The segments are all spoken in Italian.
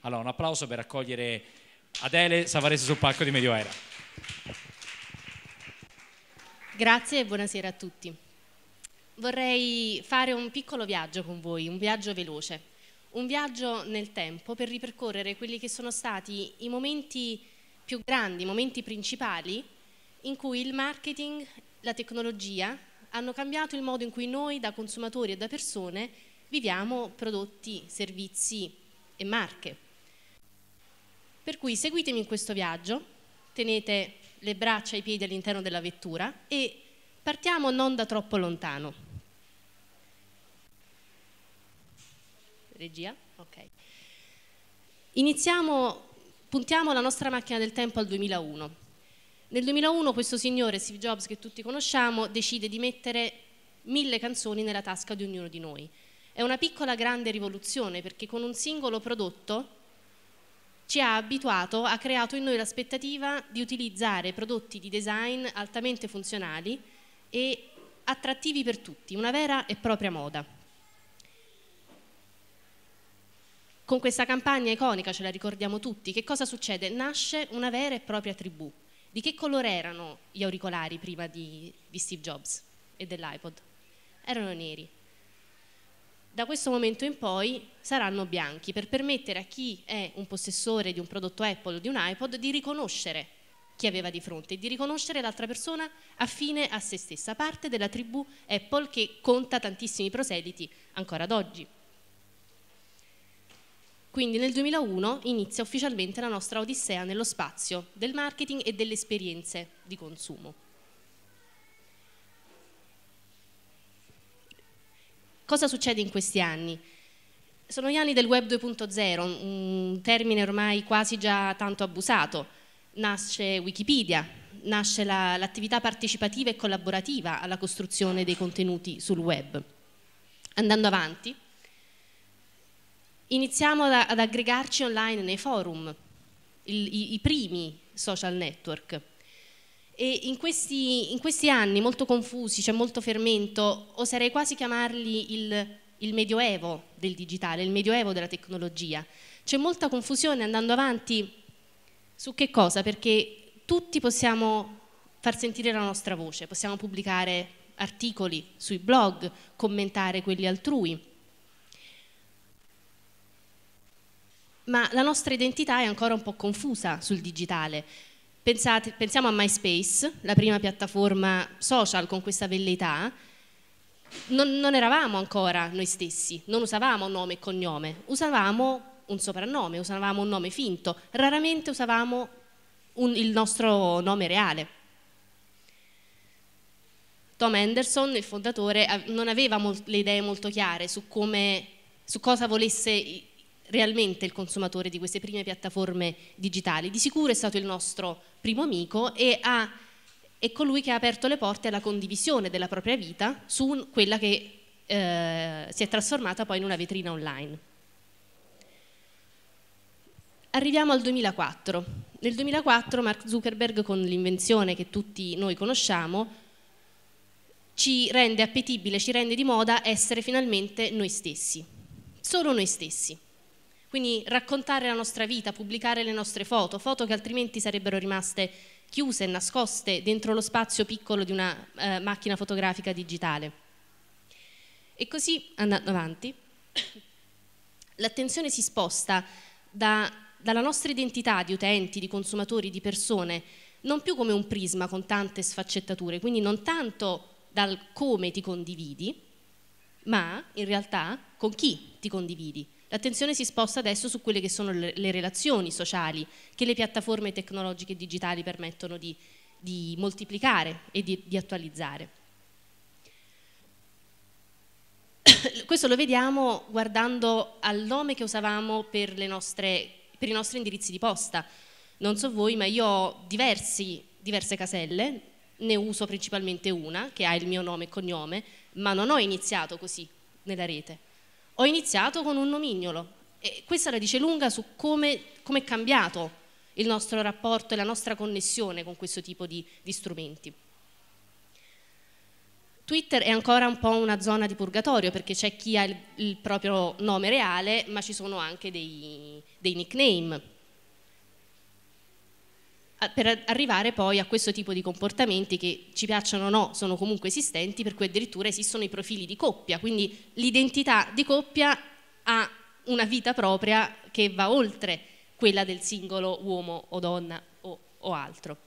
Allora, un applauso per accogliere Adele Savarese sul palco di Medioera. Grazie e buonasera a tutti. Vorrei fare un piccolo viaggio con voi, un viaggio veloce, un viaggio nel tempo per ripercorrere quelli che sono stati i momenti più grandi, i momenti principali in cui il marketing, la tecnologia hanno cambiato il modo in cui noi da consumatori e da persone viviamo prodotti, servizi e marche. Per cui seguitemi in questo viaggio, tenete le braccia e i piedi all'interno della vettura e partiamo non da troppo lontano. Regia? Ok. Iniziamo, puntiamo la nostra macchina del tempo al 2001 nel 2001 questo signore, Steve Jobs, che tutti conosciamo, decide di mettere mille canzoni nella tasca di ognuno di noi. È una piccola grande rivoluzione perché con un singolo prodotto ci ha abituato, ha creato in noi l'aspettativa di utilizzare prodotti di design altamente funzionali e attrattivi per tutti, una vera e propria moda. Con questa campagna iconica, ce la ricordiamo tutti, che cosa succede? Nasce una vera e propria tribù, di che colore erano gli auricolari prima di, di Steve Jobs e dell'iPod? Erano neri. Da questo momento in poi saranno bianchi per permettere a chi è un possessore di un prodotto Apple o di un iPod di riconoscere chi aveva di fronte e di riconoscere l'altra persona affine a se stessa, parte della tribù Apple che conta tantissimi proseliti ancora ad oggi. Quindi nel 2001 inizia ufficialmente la nostra odissea nello spazio del marketing e delle esperienze di consumo. Cosa succede in questi anni? Sono gli anni del web 2.0, un termine ormai quasi già tanto abusato. Nasce Wikipedia, nasce l'attività partecipativa e collaborativa alla costruzione dei contenuti sul web. Andando avanti, iniziamo ad, ad aggregarci online nei forum, il, i, i primi social network. E in questi, in questi, anni molto confusi, c'è molto fermento, oserei quasi chiamarli il, il, medioevo del digitale, il medioevo della tecnologia. C'è molta confusione andando avanti su che cosa? Perché tutti possiamo far sentire la nostra voce, possiamo pubblicare articoli sui blog, commentare quelli altrui. ma la nostra identità è ancora un po' confusa sul digitale. Pensate, pensiamo a MySpace, la prima piattaforma social con questa velleità, non, non, eravamo ancora noi stessi, non usavamo nome e cognome, usavamo un soprannome, usavamo un nome finto, raramente usavamo un, il nostro nome reale. Tom Anderson, il fondatore, non aveva le idee molto chiare su, come, su cosa volesse realmente il consumatore di queste prime piattaforme digitali. Di sicuro è stato il nostro primo amico e ha, è colui che ha aperto le porte alla condivisione della propria vita su quella che eh, si è trasformata poi in una vetrina online. Arriviamo al 2004. Nel 2004 Mark Zuckerberg con l'invenzione che tutti noi conosciamo ci rende appetibile, ci rende di moda essere finalmente noi stessi, solo noi stessi. Quindi raccontare la nostra vita, pubblicare le nostre foto, foto che altrimenti sarebbero rimaste chiuse e nascoste dentro lo spazio piccolo di una eh, macchina fotografica digitale. E così, andando avanti, l'attenzione si sposta da, dalla nostra identità di utenti, di consumatori, di persone, non più come un prisma con tante sfaccettature, quindi non tanto dal come ti condividi, ma in realtà con chi ti condividi l'attenzione si sposta adesso su quelle che sono le, le relazioni sociali che le piattaforme tecnologiche digitali permettono di, di moltiplicare e di, di attualizzare. Questo lo vediamo guardando al nome che usavamo per, nostre, per i nostri indirizzi di posta. Non so voi, ma io ho diversi, diverse caselle, ne uso principalmente una che ha il mio nome e cognome, ma non ho iniziato così nella rete ho iniziato con un nomignolo e questa la dice lunga su come, come è cambiato il nostro rapporto e la nostra connessione con questo tipo di, di strumenti. Twitter è ancora un po' una zona di purgatorio perché c'è chi ha il, il proprio nome reale ma ci sono anche dei, dei nickname per arrivare poi a questo tipo di comportamenti che ci piacciono o no sono comunque esistenti per cui addirittura esistono i profili di coppia quindi l'identità di coppia ha una vita propria che va oltre quella del singolo uomo o donna o, o altro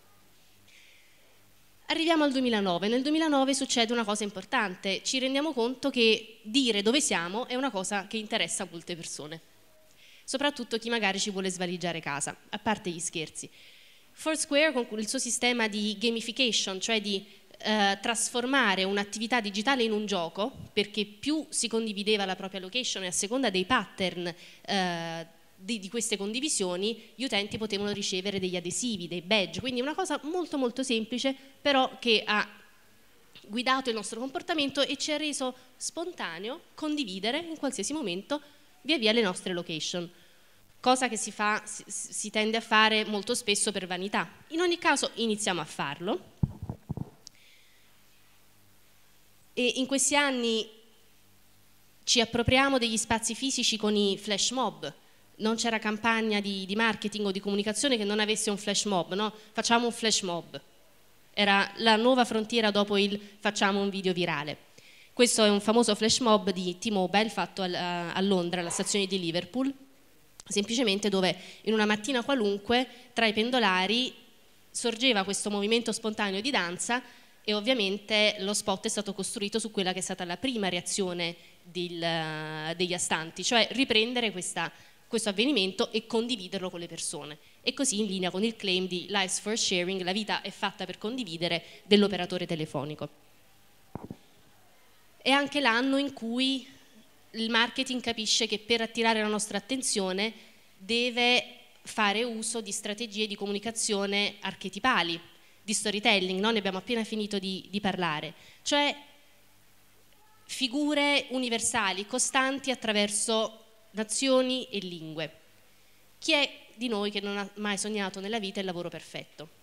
Arriviamo al 2009, nel 2009 succede una cosa importante, ci rendiamo conto che dire dove siamo è una cosa che interessa molte persone, soprattutto chi magari ci vuole svaligiare casa, a parte gli scherzi. Foursquare con il suo sistema di gamification, cioè di eh, trasformare un'attività digitale in un gioco, perché più si condivideva la propria location e a seconda dei pattern eh, di, di, queste condivisioni gli utenti potevano ricevere degli adesivi, dei badge, quindi una cosa molto molto semplice, però che ha guidato il nostro comportamento e ci ha reso spontaneo condividere in qualsiasi momento via via le nostre location cosa che si, fa, si tende a fare molto spesso per vanità. In ogni caso iniziamo a farlo. E in questi anni ci appropriamo degli spazi fisici con i flash mob. Non c'era campagna di, di marketing o di comunicazione che non avesse un flash mob, no? Facciamo un flash mob. Era la nuova frontiera dopo il facciamo un video virale. Questo è un famoso flash mob di T-Mobile fatto a, a Londra, alla stazione di Liverpool, semplicemente dove in una mattina qualunque tra i pendolari sorgeva questo movimento spontaneo di danza e ovviamente lo spot è stato costruito su quella che è stata la prima reazione del, eh, degli astanti, cioè riprendere questa, questo avvenimento e condividerlo con le persone. E così in linea con il claim di Lives for Sharing, la vita è fatta per condividere, dell'operatore telefonico. È anche l'anno in cui il marketing capisce che per attirare la nostra attenzione deve fare uso di strategie di comunicazione archetipali, di storytelling, no? ne abbiamo appena finito di, di parlare, cioè figure universali, costanti attraverso nazioni e lingue. Chi è di noi che non ha mai sognato nella vita il lavoro perfetto?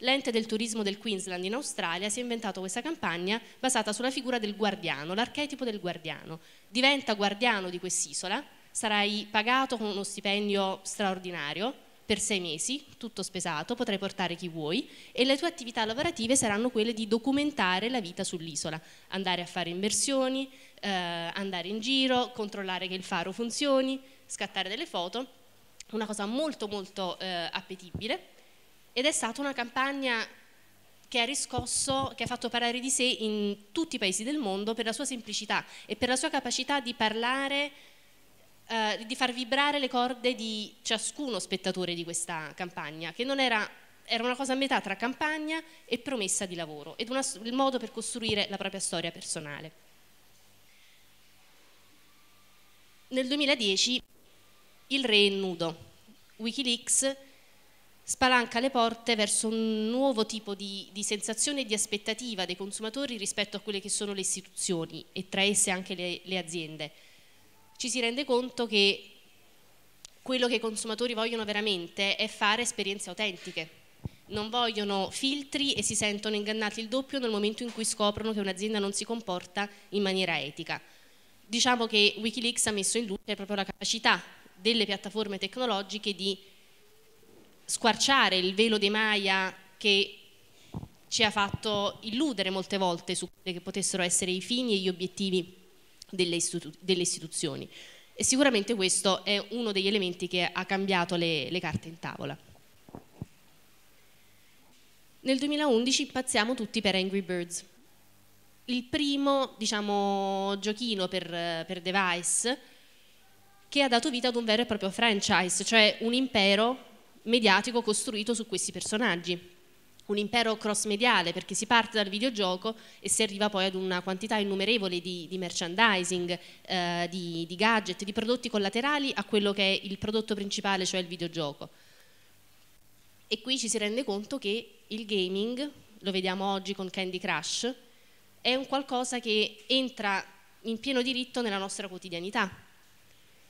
L'ente del turismo del Queensland in Australia si è inventato questa campagna basata sulla figura del guardiano, l'archetipo del guardiano. Diventa guardiano di quest'isola, sarai pagato con uno stipendio straordinario per sei mesi, tutto spesato, potrai portare chi vuoi e le tue attività lavorative saranno quelle di documentare la vita sull'isola, andare a fare immersioni, eh, andare in giro, controllare che il faro funzioni, scattare delle foto, una cosa molto molto eh, appetibile ed è stata una campagna che ha riscosso, che ha fatto parlare di sé in tutti i paesi del mondo per la sua semplicità e per la sua capacità di parlare, eh, di far vibrare le corde di ciascuno spettatore di questa campagna, che non era, era una cosa a metà tra campagna e promessa di lavoro ed una, il modo per costruire la propria storia personale. Nel 2010 il re è nudo, Wikileaks spalanca le porte verso un nuovo tipo di, di, sensazione e di aspettativa dei consumatori rispetto a quelle che sono le istituzioni e tra esse anche le, le aziende. Ci si rende conto che quello che i consumatori vogliono veramente è fare esperienze autentiche, non vogliono filtri e si sentono ingannati il doppio nel momento in cui scoprono che un'azienda non si comporta in maniera etica. Diciamo che Wikileaks ha messo in luce proprio la capacità delle piattaforme tecnologiche di squarciare il velo di Maya che ci ha fatto illudere molte volte su quelli che potessero essere i fini e gli obiettivi delle, istitu delle istituzioni. E sicuramente questo è uno degli elementi che ha cambiato le, le carte in tavola. Nel 2011 passiamo tutti per Angry Birds. Il primo, diciamo, giochino per, per device che ha dato vita ad un vero e proprio franchise, cioè un impero mediatico costruito su questi personaggi. Un impero cross-mediale perché si parte dal videogioco e si arriva poi ad una quantità innumerevole di, di merchandising, eh, di, di gadget, di prodotti collaterali a quello che è il prodotto principale, cioè il videogioco. E qui ci si rende conto che il gaming, lo vediamo oggi con Candy Crush, è un qualcosa che entra in pieno diritto nella nostra quotidianità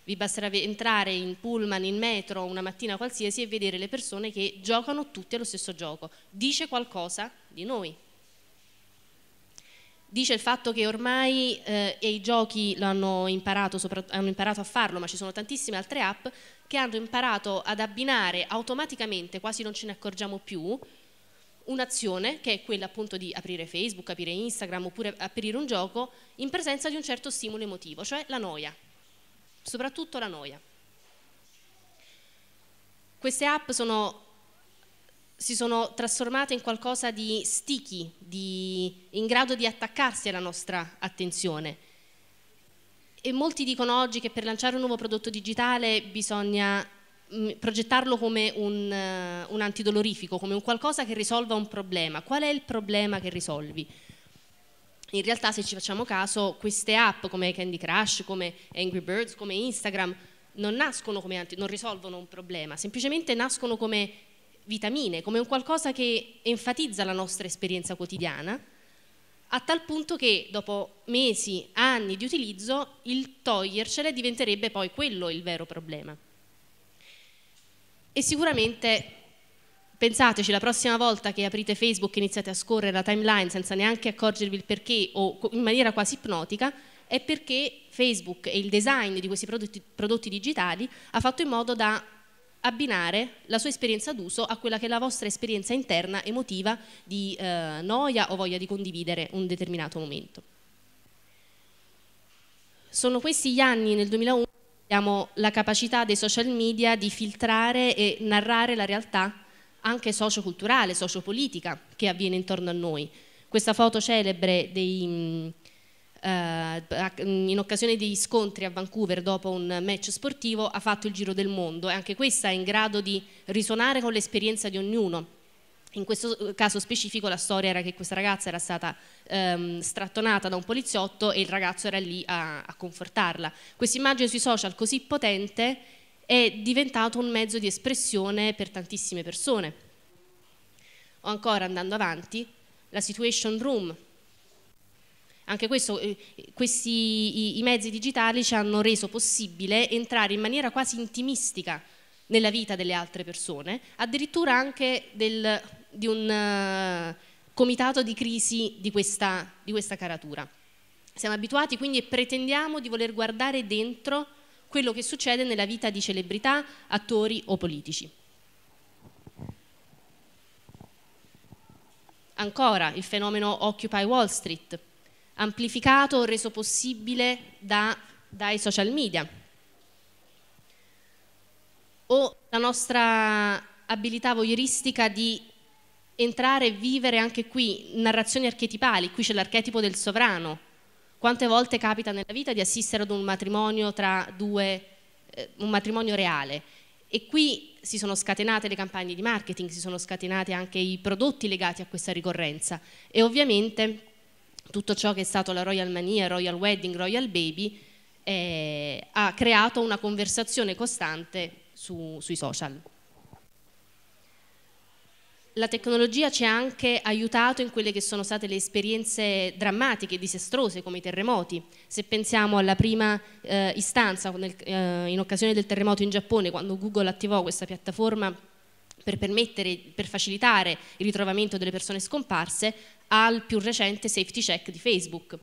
vi basterà entrare in pullman, in metro, una mattina qualsiasi e vedere le persone che giocano tutti allo stesso gioco. Dice qualcosa di noi. Dice il fatto che ormai, eh, e i giochi lo hanno imparato, hanno imparato a farlo, ma ci sono tantissime altre app che hanno imparato ad abbinare automaticamente, quasi non ce ne accorgiamo più, un'azione che è quella appunto di aprire Facebook, aprire Instagram oppure aprire un gioco in presenza di un certo stimolo emotivo, cioè la noia soprattutto la noia. Queste app sono, si sono trasformate in qualcosa di sticky, di, in grado di attaccarsi alla nostra attenzione. E molti dicono oggi che per lanciare un nuovo prodotto digitale bisogna mh, mm, progettarlo come un, uh, un antidolorifico, come un qualcosa che risolva un problema. Qual è il problema che risolvi? in realtà se ci facciamo caso queste app come Candy Crush, come Angry Birds, come Instagram non nascono come anti, non risolvono un problema, semplicemente nascono come vitamine, come un qualcosa che enfatizza la nostra esperienza quotidiana, a tal punto che dopo mesi, anni di utilizzo, il togliercele diventerebbe poi quello il vero problema. E sicuramente Pensateci, la prossima volta che aprite Facebook e iniziate a scorrere la timeline senza neanche accorgervi il perché o in maniera quasi ipnotica, è perché Facebook e il design di questi prodotti, prodotti digitali ha fatto in modo da abbinare la sua esperienza d'uso a quella che è la vostra esperienza interna emotiva di eh, noia o voglia di condividere un determinato momento. Sono questi gli anni nel 2001 che abbiamo la capacità dei social media di filtrare e narrare la realtà anche socioculturale, sociopolitica che avviene intorno a noi. Questa foto celebre dei, uh, in occasione degli scontri a Vancouver dopo un match sportivo ha fatto il giro del mondo e anche questa è in grado di risuonare con l'esperienza di ognuno. In questo eh, caso specifico la storia era che questa ragazza era stata um, strattonata da un poliziotto e il ragazzo era lì a, a confortarla. Questa immagine sui social così potente è diventato un mezzo di espressione per tantissime persone. O ancora andando avanti, la situation room. Anche questo, eh, questi, i, i mezzi digitali ci hanno reso possibile entrare in maniera quasi intimistica nella vita delle altre persone, addirittura anche del, di un eh, comitato di crisi di questa, di questa caratura. Siamo abituati quindi e pretendiamo di voler guardare dentro quello che succede nella vita di celebrità, attori o politici. Ancora il fenomeno Occupy Wall Street, amplificato o reso possibile da, dai social media. O la nostra abilità voyeuristica di entrare e vivere anche qui narrazioni archetipali, qui c'è l'archetipo del sovrano, quante volte capita nella vita di assistere ad un matrimonio tra due, eh, un matrimonio reale? E qui si sono scatenate le campagne di marketing, si sono scatenati anche i prodotti legati a questa ricorrenza e ovviamente tutto ciò che è stato la Royal Mania, Royal Wedding, Royal Baby eh, ha creato una conversazione costante su, sui social la tecnologia ci ha anche aiutato in quelle che sono state le esperienze drammatiche, disastrose come i terremoti. Se pensiamo alla prima eh, istanza nel, eh, in occasione del terremoto in Giappone, quando Google attivò questa piattaforma per, per facilitare il ritrovamento delle persone scomparse, al più recente safety check di Facebook.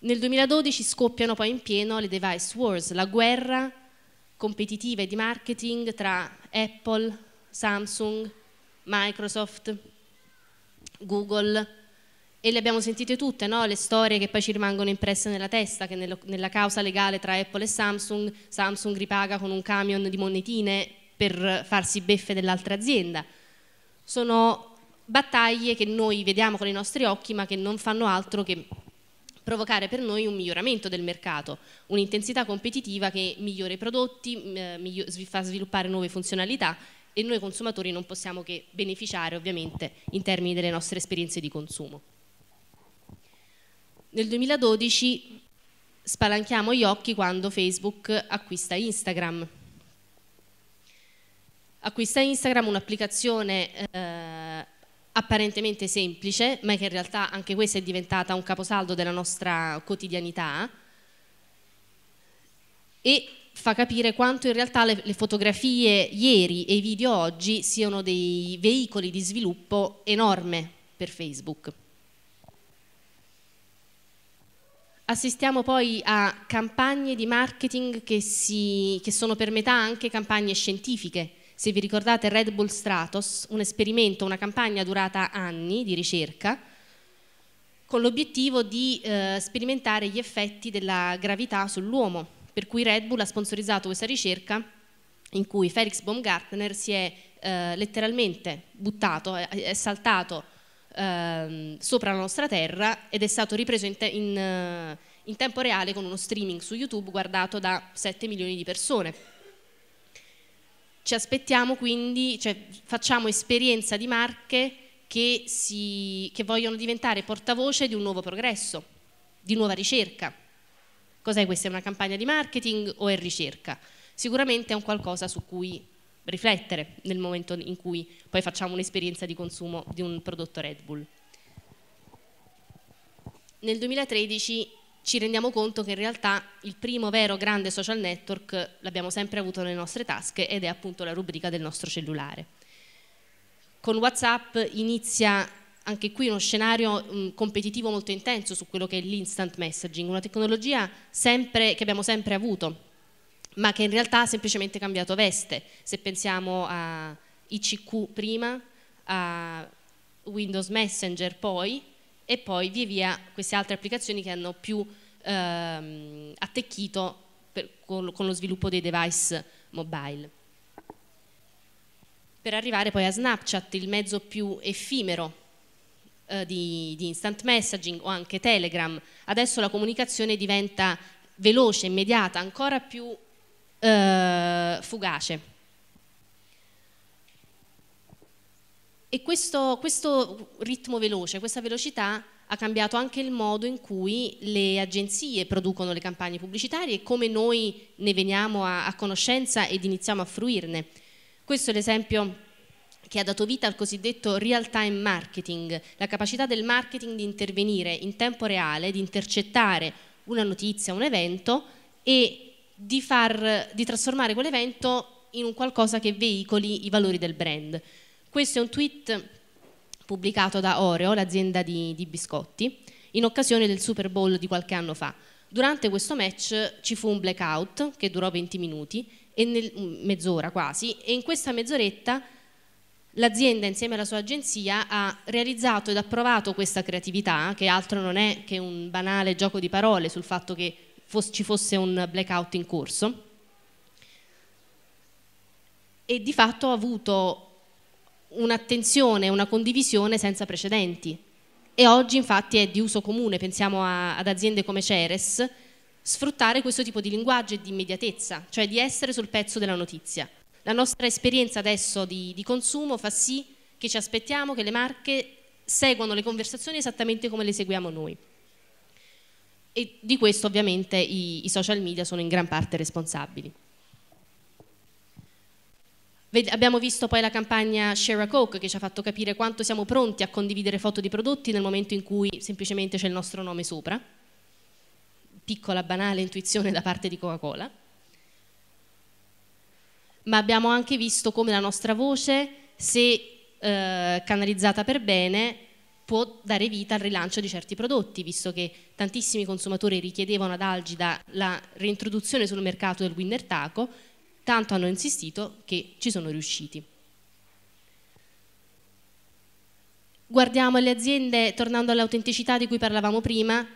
Nel 2012 scoppiano poi in pieno le device wars, la guerra competitive di marketing tra Apple, Samsung, Microsoft, Google e le abbiamo sentite tutte, no? le storie che poi ci rimangono impresse nella testa, che nello, nella causa legale tra Apple e Samsung, Samsung ripaga con un camion di monetine per farsi beffe dell'altra azienda. Sono battaglie che noi vediamo con i nostri occhi ma che non fanno altro che provocare per noi un miglioramento del mercato, un'intensità competitiva che migliora i prodotti, mm, eh, fa sviluppare nuove funzionalità e noi consumatori non possiamo che beneficiare ovviamente in termini delle nostre esperienze di consumo. Nel 2012 spalanchiamo gli occhi quando Facebook acquista Instagram. Acquista Instagram un'applicazione eh, apparentemente semplice, ma che in realtà anche questa è diventata un caposaldo della nostra quotidianità e fa capire quanto in realtà le, le fotografie ieri e i video oggi siano dei veicoli di sviluppo enorme per Facebook. Assistiamo poi a campagne di marketing che, si, che sono per metà anche campagne scientifiche, se vi ricordate Red Bull Stratos, un esperimento, una campagna durata anni di ricerca, con l'obiettivo di eh, sperimentare gli effetti della gravità sull'uomo, per cui Red Bull ha sponsorizzato questa ricerca in cui Felix Baumgartner si è eh, letteralmente buttato, è, è saltato eh, sopra la nostra terra ed è stato ripreso in, te in, eh, in tempo reale con uno streaming su YouTube guardato da 7 milioni di persone. Ci aspettiamo quindi, cioè, facciamo esperienza di marche che, si, che vogliono diventare portavoce di un nuovo progresso, di nuova ricerca. Cos'è questa? È una campagna di marketing o è ricerca? Sicuramente è un qualcosa su cui riflettere nel momento in cui poi facciamo un'esperienza di consumo di un prodotto Red Bull. Nel 2013 ci rendiamo conto che in realtà il primo vero grande social network l'abbiamo sempre avuto nelle nostre tasche ed è appunto la rubrica del nostro cellulare. Con WhatsApp inizia anche qui uno scenario mh, mm, competitivo molto intenso su quello che è l'instant messaging, una tecnologia sempre, che abbiamo sempre avuto, ma che in realtà ha semplicemente cambiato veste. Se pensiamo a ICQ prima, a Windows Messenger poi, e poi via via queste altre applicazioni che hanno più ehm, attecchito per, con, con lo sviluppo dei device mobile. Per arrivare poi a Snapchat, il mezzo più effimero eh, di, di, instant messaging o anche Telegram, adesso la comunicazione diventa veloce, immediata, ancora più eh, fugace. E questo, questo ritmo veloce, questa velocità ha cambiato anche il modo in cui le agenzie producono le campagne pubblicitarie e come noi ne veniamo a, a conoscenza ed iniziamo a fruirne. Questo è l'esempio che ha dato vita al cosiddetto real-time marketing, la capacità del marketing di intervenire in tempo reale, di intercettare una notizia, un evento e di, far, di trasformare quell'evento in un qualcosa che veicoli i valori del brand. Questo è un tweet pubblicato da Oreo, l'azienda di, di biscotti, in occasione del Super Bowl di qualche anno fa. Durante questo match ci fu un blackout che durò 20 minuti, nel, mm, mezz'ora quasi, e in questa mezz'oretta l'azienda insieme alla sua agenzia ha realizzato ed approvato questa creatività, che altro non è che un banale gioco di parole sul fatto che fos ci fosse un blackout in corso, e di fatto ha avuto un'attenzione, una condivisione senza precedenti. E oggi infatti è di uso comune, pensiamo a, ad aziende come Ceres, sfruttare questo tipo di linguaggio e di immediatezza, cioè di essere sul pezzo della notizia. La nostra esperienza adesso di, di consumo fa sì che ci aspettiamo che le marche seguano le conversazioni esattamente come le seguiamo noi. E di questo ovviamente i, i social media sono in gran parte responsabili. Abbiamo visto poi la campagna Share a Coke che ci ha fatto capire quanto siamo pronti a condividere foto di prodotti nel momento in cui semplicemente c'è il nostro nome sopra. Piccola, banale intuizione da parte di Coca-Cola. Ma abbiamo anche visto come la nostra voce, se eh, canalizzata per bene, può dare vita al rilancio di certi prodotti, visto che tantissimi consumatori richiedevano ad Algida la reintroduzione sul mercato del Winner Taco Tanto hanno insistito che ci sono riusciti. Guardiamo le aziende, tornando all'autenticità di cui parlavamo prima,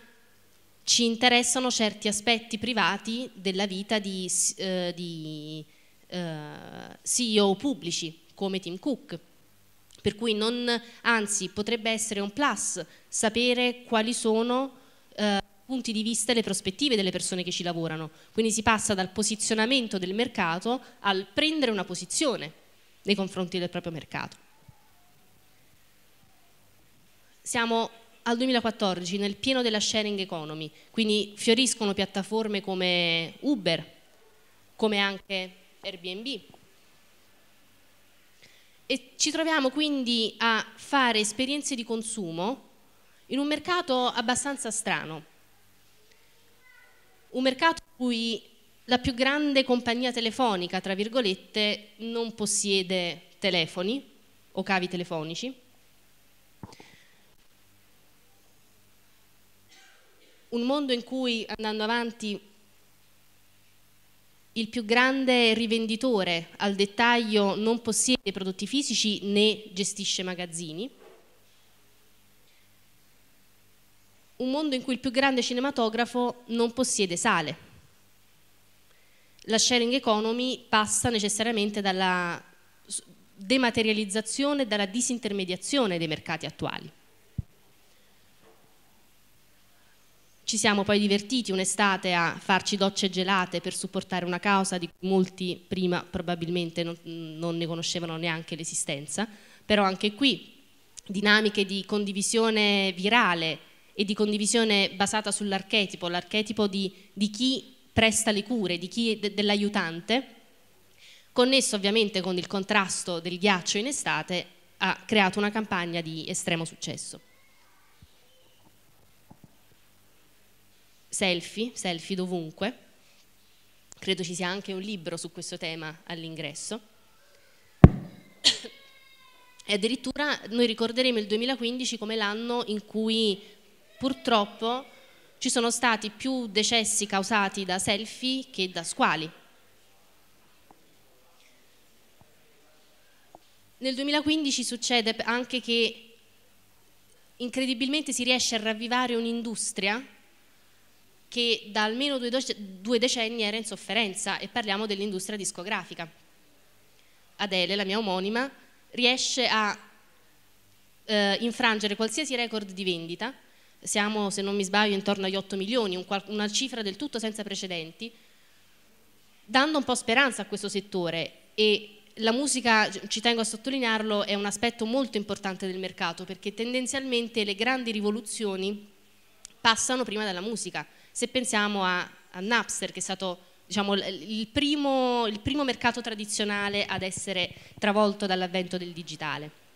ci interessano certi aspetti privati della vita di, eh, di eh, CEO pubblici, come Tim Cook. Per cui non, anzi, potrebbe essere un plus sapere quali sono... Eh, punti di vista e le prospettive delle persone che ci lavorano. Quindi si passa dal posizionamento del mercato al prendere una posizione nei confronti del proprio mercato. Siamo al 2014, nel pieno della sharing economy, quindi fioriscono piattaforme come Uber, come anche Airbnb. E ci troviamo quindi a fare esperienze di consumo in un mercato abbastanza strano, un mercato in cui la più grande compagnia telefonica, tra virgolette, non possiede telefoni o cavi telefonici. Un mondo in cui, andando avanti, il più grande rivenditore al dettaglio non possiede prodotti fisici né gestisce magazzini. un mondo in cui il più grande cinematografo non possiede sale. La sharing economy passa necessariamente dalla dematerializzazione e dalla disintermediazione dei mercati attuali. Ci siamo poi divertiti un'estate a farci docce gelate per supportare una causa di cui molti prima probabilmente non, non ne conoscevano neanche l'esistenza, però anche qui dinamiche di condivisione virale e di condivisione basata sull'archetipo, l'archetipo di, di, chi presta le cure, di chi de, dell'aiutante, connesso ovviamente con il contrasto del ghiaccio in estate, ha creato una campagna di estremo successo. Selfie, selfie dovunque. Credo ci sia anche un libro su questo tema all'ingresso. E addirittura noi ricorderemo il 2015 come l'anno in cui purtroppo ci sono stati più decessi causati da selfie che da squali. Nel 2015 succede anche che incredibilmente si riesce a ravvivare un'industria che da almeno due decenni era in sofferenza e parliamo dell'industria discografica. Adele, la mia omonima, riesce a eh, infrangere qualsiasi record di vendita siamo, se non mi sbaglio, intorno agli 8 milioni, una cifra del tutto senza precedenti, dando un po' speranza a questo settore e la musica, ci tengo a sottolinearlo, è un aspetto molto importante del mercato perché tendenzialmente le grandi rivoluzioni passano prima dalla musica. Se pensiamo a, a Napster, che è stato diciamo, il, primo, il primo mercato tradizionale ad essere travolto dall'avvento del digitale.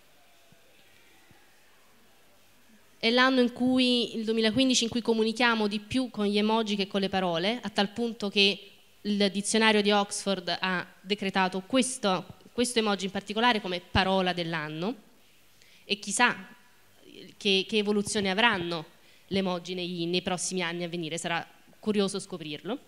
è l'anno in cui, il 2015, in cui comunichiamo di più con gli emoji che con le parole, a tal punto che il dizionario di Oxford ha decretato questo, questo emoji in particolare come parola dell'anno e chissà che, che evoluzione avranno le emoji nei, nei prossimi anni a venire, sarà curioso scoprirlo.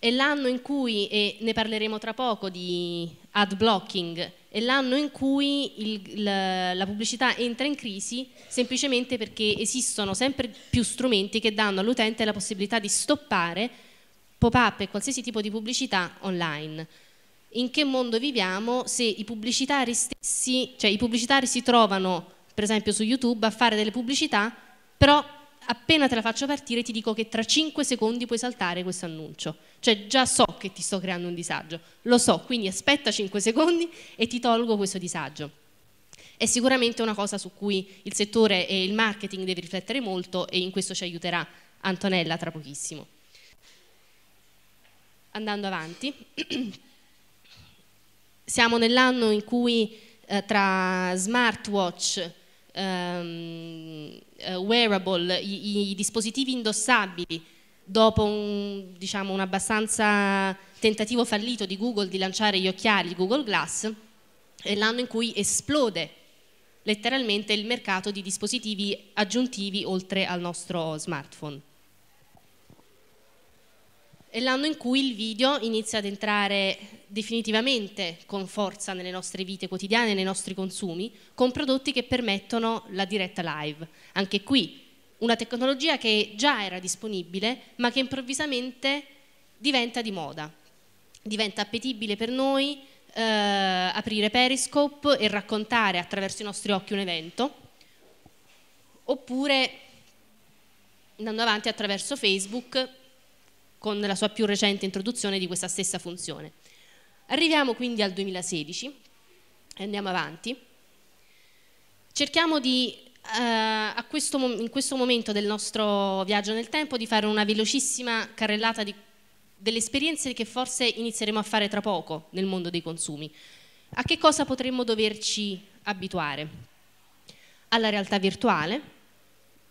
È l'anno in cui, e ne parleremo tra poco, di ad blocking è l'anno in cui il, la, la pubblicità entra in crisi semplicemente perché esistono sempre più strumenti che danno all'utente la possibilità di stoppare pop-up e qualsiasi tipo di pubblicità online. In che mondo viviamo se i pubblicitari stessi, cioè i pubblicitari si trovano per esempio su YouTube a fare delle pubblicità, però appena te la faccio partire ti dico che tra 5 secondi puoi saltare questo annuncio. Cioè già so che ti sto creando un disagio, lo so, quindi aspetta 5 secondi e ti tolgo questo disagio. È sicuramente una cosa su cui il settore e il marketing deve riflettere molto e in questo ci aiuterà Antonella tra pochissimo. Andando avanti, siamo nell'anno in cui eh, tra smartwatch, ehm, uh, wearable, i, i, dispositivi indossabili, dopo un, diciamo, un abbastanza tentativo fallito di Google di lanciare gli occhiali Google Glass, è l'anno in cui esplode letteralmente il mercato di dispositivi aggiuntivi oltre al nostro smartphone. È l'anno in cui il video inizia ad entrare definitivamente con forza nelle nostre vite quotidiane, nei nostri consumi, con prodotti che permettono la diretta live. Anche qui una tecnologia che già era disponibile, ma che improvvisamente diventa di moda. Diventa appetibile per noi eh, aprire Periscope e raccontare attraverso i nostri occhi un evento, oppure andando avanti attraverso Facebook con la sua più recente introduzione di questa stessa funzione. Arriviamo quindi al 2016 e andiamo avanti. Cerchiamo di, eh, questo, in questo momento del nostro viaggio nel tempo di fare una velocissima carrellata di, delle esperienze che forse inizieremo a fare tra poco nel mondo dei consumi. A che cosa potremmo doverci abituare? Alla realtà virtuale,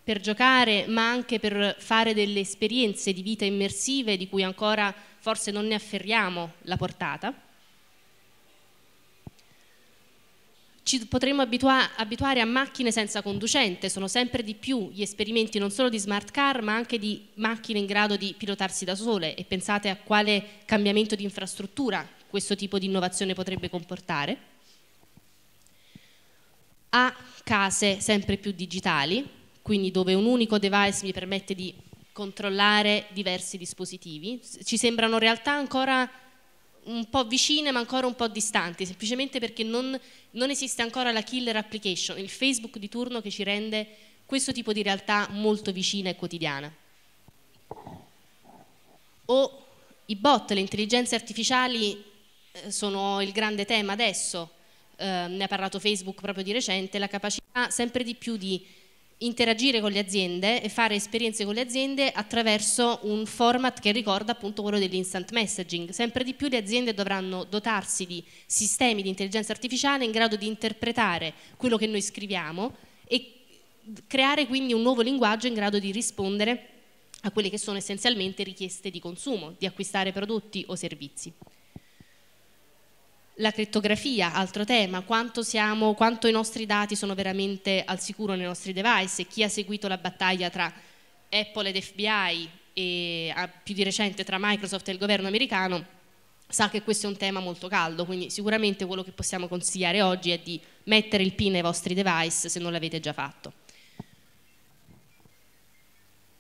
per giocare, ma anche per fare delle esperienze di vita immersive di cui ancora forse non ne afferriamo la portata. Ci potremmo abitua abituare a macchine senza conducente, sono sempre di più gli esperimenti non solo di smart car, ma anche di macchine in grado di pilotarsi da sole e pensate a quale cambiamento di infrastruttura questo tipo di innovazione potrebbe comportare. A case sempre più digitali, quindi dove un unico device mi permette di controllare diversi dispositivi. Ci sembrano realtà ancora un po' vicine ma ancora un po' distanti, semplicemente perché non, non esiste ancora la killer application, il Facebook di turno che ci rende questo tipo di realtà molto vicina e quotidiana. O i bot, le intelligenze artificiali eh, sono il grande tema adesso, eh, ne ha parlato Facebook proprio di recente, la capacità sempre di più di interagire con le aziende e fare esperienze con le aziende attraverso un format che ricorda appunto quello dell'instant messaging. Sempre di più le aziende dovranno dotarsi di sistemi di intelligenza artificiale in grado di interpretare quello che noi scriviamo e creare quindi un nuovo linguaggio in grado di rispondere a quelle che sono essenzialmente richieste di consumo, di acquistare prodotti o servizi. La criptografia, altro tema, quanto, siamo, quanto, i nostri dati sono veramente al sicuro nei nostri device e chi ha seguito la battaglia tra Apple ed FBI e ah, più di recente tra Microsoft e il governo americano sa che questo è un tema molto caldo, quindi sicuramente quello che possiamo consigliare oggi è di mettere il PIN ai vostri device se non l'avete già fatto.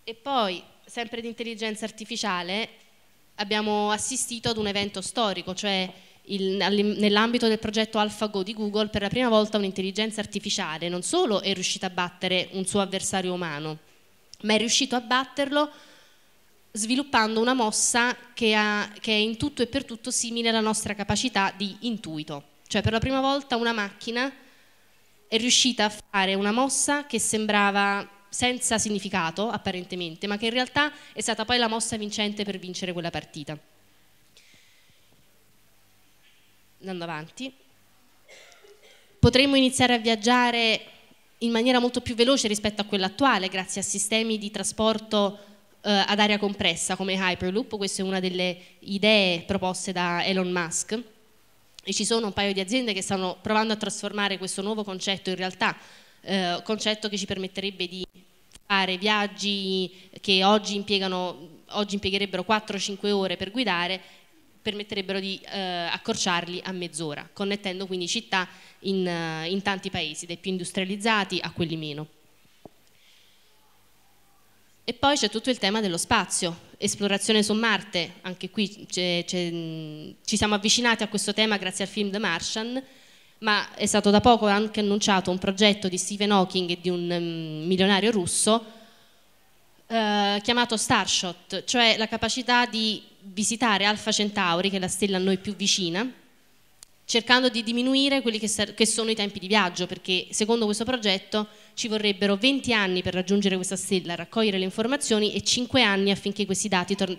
E poi, sempre di intelligenza artificiale, abbiamo assistito ad un evento storico, cioè nell'ambito del progetto AlphaGo di Google per la prima volta un'intelligenza artificiale non solo è riuscita a battere un suo avversario umano, ma è riuscito a batterlo sviluppando una mossa che, ha, che è in tutto e per tutto simile alla nostra capacità di intuito. Cioè per la prima volta una macchina è riuscita a fare una mossa che sembrava senza significato apparentemente, ma che in realtà è stata poi la mossa vincente per vincere quella partita. andando avanti, potremmo iniziare a viaggiare in maniera molto più veloce rispetto a quella attuale grazie a sistemi di trasporto eh, ad aria compressa come Hyperloop, questa è una delle idee proposte da Elon Musk e ci sono un paio di aziende che stanno provando a trasformare questo nuovo concetto in realtà, eh, concetto che ci permetterebbe di fare viaggi che oggi, oggi impiegherebbero 4-5 ore per guidare permetterebbero di eh, accorciarli a mezz'ora, connettendo quindi città in, eh, in tanti paesi, dai più industrializzati a quelli meno. E poi c'è tutto il tema dello spazio, esplorazione su Marte, anche qui c è, ci siamo avvicinati a questo tema grazie al film The Martian, ma è stato da poco anche annunciato un progetto di Stephen Hawking e di un um, milionario russo eh, chiamato Starshot, cioè la capacità di visitare Alfa Centauri, che è la stella a noi più vicina, cercando di diminuire quelli che, che, sono i tempi di viaggio, perché secondo questo progetto ci vorrebbero 20 anni per raggiungere questa stella, raccogliere le informazioni e 5 anni affinché questi dati tor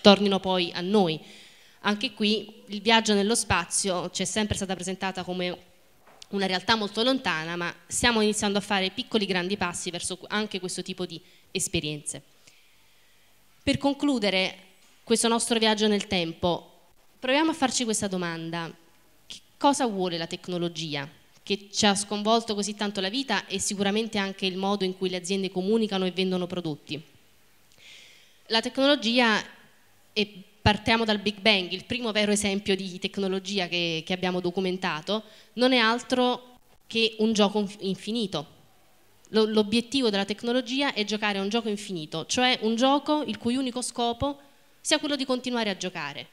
tornino poi a noi. Anche qui il viaggio nello spazio c'è sempre stata presentata come una realtà molto lontana, ma stiamo iniziando a fare piccoli grandi passi verso anche questo tipo di esperienze. Per concludere, questo nostro viaggio nel tempo, proviamo a farci questa domanda. Che cosa vuole la tecnologia? che ci ha sconvolto così tanto la vita e sicuramente anche il modo in cui le aziende comunicano e vendono prodotti. La tecnologia, e partiamo dal Big Bang, il primo vero esempio di tecnologia che, che abbiamo documentato, non è altro che un gioco infinito. L'obiettivo della tecnologia è giocare a un gioco infinito, cioè un gioco il cui unico scopo è sia quello di continuare a giocare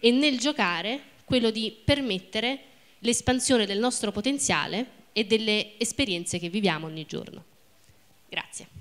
e nel giocare quello di permettere l'espansione del nostro potenziale e delle esperienze che viviamo ogni giorno. Grazie.